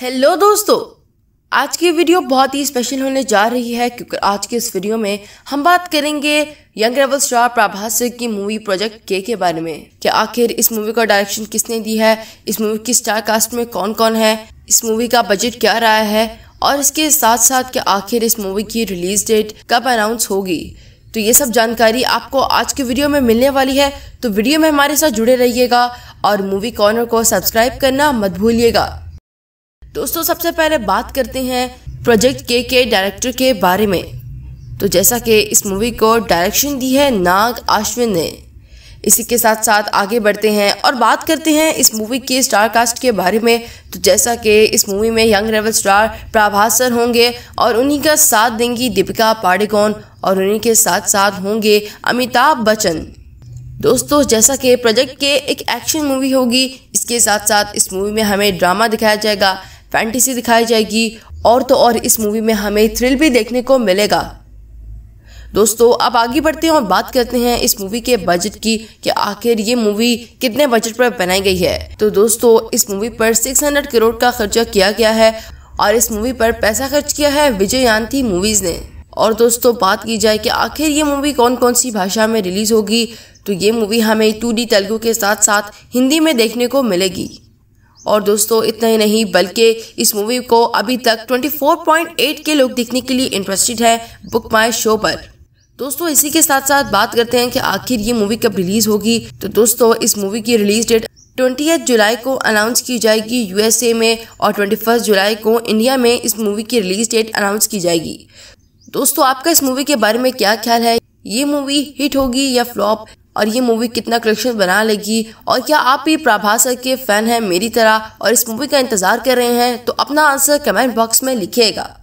hello दोस्तों आज की वीडियो बहुत ही स्पेशल होने जा रही है क्योंकि आज के इस वीडियो में हम बात करेंगे यंग रेबल स्टार प्रभास की मूवी प्रोजेक्ट के के बारे में कि आखिर इस मूवी का डायरेक्शन किसने दी है इस मूवी की स्टार कास्ट में कौन कौन है इस मूवी का बजट क्या रहा है और इसके साथ साथ कि आखिर इस मूवी की रिलीज डेट कब अनाउंस होगी तो ये सब जानकारी आपको आज की वीडियो में मिलने वाली है तो वीडियो में हमारे साथ जुड़े रहिएगा और मूवी कॉर्नर को सब्सक्राइब करना मत भूलिएगा दोस्तों सबसे पहले बात करते हैं प्रोजेक्ट के के डायरेक्टर के बारे में तो जैसा कि इस मूवी को डायरेक्शन दी है नाग आश्विन ने इसी के साथ साथ आगे बढ़ते हैं और बात करते हैं इस मूवी के स्टार कास्ट के बारे में तो जैसा कि इस मूवी में यंग रेवल स्टार प्रभास सर होंगे और उन्हीं का साथ देंगी दीपिका पाडिकोन और उन्हीं के साथ साथ होंगे अमिताभ बच्चन दोस्तों जैसा कि प्रोजेक्ट के एक एक्शन मूवी होगी इसके साथ साथ इस मूवी में हमें ड्रामा दिखाया जाएगा फैंटेसी दिखाई जाएगी और तो और इस मूवी में हमें थ्रिल भी देखने को मिलेगा दोस्तों अब आगे बढ़ते हैं और बात करते हैं इस मूवी के बजट की कि आखिर ये मूवी कितने बजट पर बनाई गई है तो दोस्तों इस मूवी पर 600 करोड़ का खर्चा किया गया है और इस मूवी पर पैसा खर्च किया है विजय यांथी मूवीज ने और दोस्तों बात की जाए कि आखिर ये मूवी कौन कौन सी भाषा में रिलीज होगी तो ये मूवी हमें टू डी के साथ साथ हिंदी में देखने को मिलेगी और दोस्तों इतना ही नहीं बल्कि इस मूवी को अभी तक 24.8 के लोग देखने के लिए इंटरेस्टेड है बुक माई शो पर दोस्तों इसी के साथ साथ बात करते हैं कि आखिर ये मूवी कब रिलीज होगी तो दोस्तों इस मूवी की रिलीज डेट ट्वेंटी जुलाई को अनाउंस की जाएगी यूएसए में और ट्वेंटी जुलाई को इंडिया में इस मूवी की रिलीज डेट अनाउंस की जाएगी दोस्तों आपका इस मूवी के बारे में क्या ख्याल है ये मूवी हिट होगी या फ्लॉप और ये मूवी कितना कलेक्शन बना लेगी और क्या आप भी प्रभासर के फैन हैं मेरी तरह और इस मूवी का इंतजार कर रहे हैं तो अपना आंसर कमेंट बॉक्स में लिखिएगा